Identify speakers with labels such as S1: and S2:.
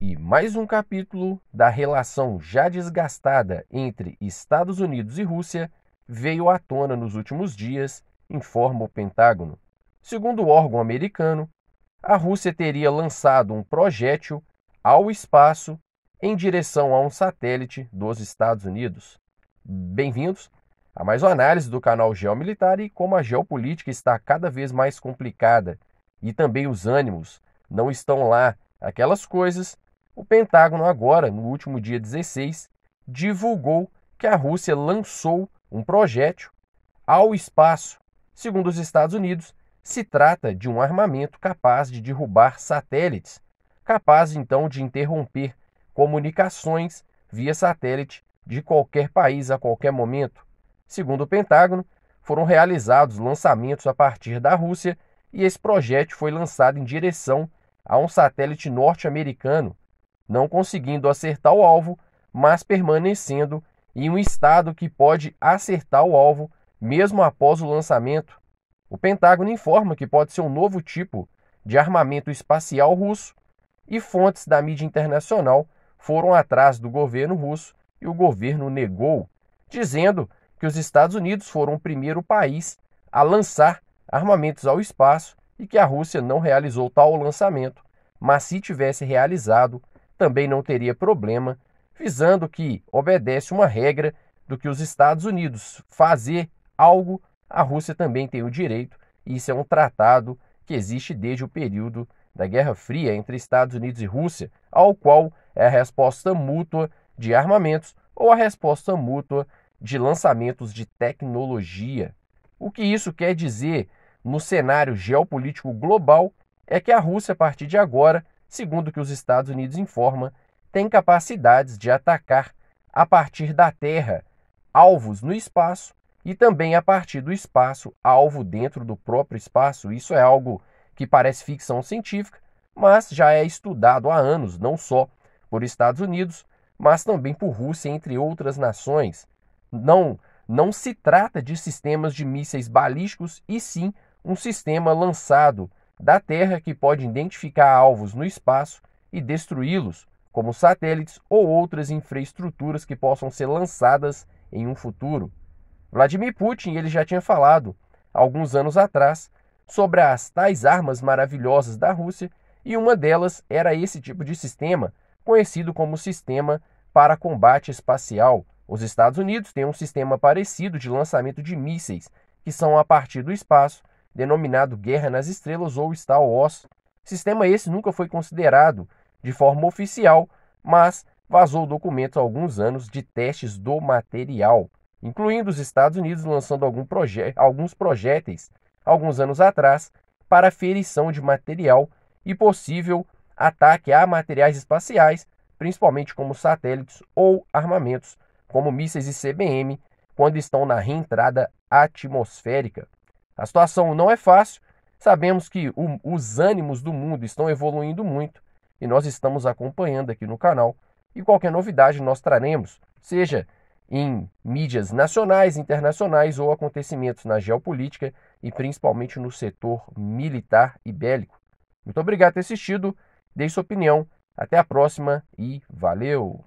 S1: e mais um capítulo da relação já desgastada entre Estados Unidos e Rússia veio à tona nos últimos dias, informa o Pentágono. Segundo o órgão americano, a Rússia teria lançado um projétil ao espaço em direção a um satélite dos Estados Unidos. Bem-vindos a mais uma análise do canal Geomilitar e como a geopolítica está cada vez mais complicada e também os ânimos não estão lá aquelas coisas o Pentágono, agora, no último dia 16, divulgou que a Rússia lançou um projétil ao espaço. Segundo os Estados Unidos, se trata de um armamento capaz de derrubar satélites, capaz então de interromper comunicações via satélite de qualquer país a qualquer momento. Segundo o Pentágono, foram realizados lançamentos a partir da Rússia e esse projétil foi lançado em direção a um satélite norte-americano não conseguindo acertar o alvo, mas permanecendo em um estado que pode acertar o alvo mesmo após o lançamento. O Pentágono informa que pode ser um novo tipo de armamento espacial russo e fontes da mídia internacional foram atrás do governo russo e o governo negou, dizendo que os Estados Unidos foram o primeiro país a lançar armamentos ao espaço e que a Rússia não realizou tal lançamento, mas se tivesse realizado, também não teria problema, visando que obedece uma regra do que os Estados Unidos fazer algo, a Rússia também tem o direito, e isso é um tratado que existe desde o período da Guerra Fria entre Estados Unidos e Rússia, ao qual é a resposta mútua de armamentos ou a resposta mútua de lançamentos de tecnologia. O que isso quer dizer no cenário geopolítico global é que a Rússia, a partir de agora, segundo o que os Estados Unidos informa, tem capacidades de atacar a partir da Terra alvos no espaço e também a partir do espaço alvo dentro do próprio espaço. Isso é algo que parece ficção científica, mas já é estudado há anos, não só por Estados Unidos, mas também por Rússia, entre outras nações. Não, não se trata de sistemas de mísseis balísticos, e sim um sistema lançado da Terra que pode identificar alvos no espaço e destruí-los, como satélites ou outras infraestruturas que possam ser lançadas em um futuro. Vladimir Putin ele já tinha falado, alguns anos atrás, sobre as tais armas maravilhosas da Rússia, e uma delas era esse tipo de sistema, conhecido como Sistema para Combate Espacial. Os Estados Unidos têm um sistema parecido de lançamento de mísseis, que são a partir do espaço denominado Guerra nas Estrelas ou Star Wars. Sistema esse nunca foi considerado de forma oficial, mas vazou documentos há alguns anos de testes do material, incluindo os Estados Unidos lançando algum proje alguns projéteis alguns anos atrás para ferição de material e possível ataque a materiais espaciais, principalmente como satélites ou armamentos, como mísseis e CBM, quando estão na reentrada atmosférica. A situação não é fácil, sabemos que o, os ânimos do mundo estão evoluindo muito e nós estamos acompanhando aqui no canal. E qualquer novidade nós traremos, seja em mídias nacionais, internacionais ou acontecimentos na geopolítica e principalmente no setor militar e bélico. Muito obrigado por ter assistido, deixe sua opinião, até a próxima e valeu!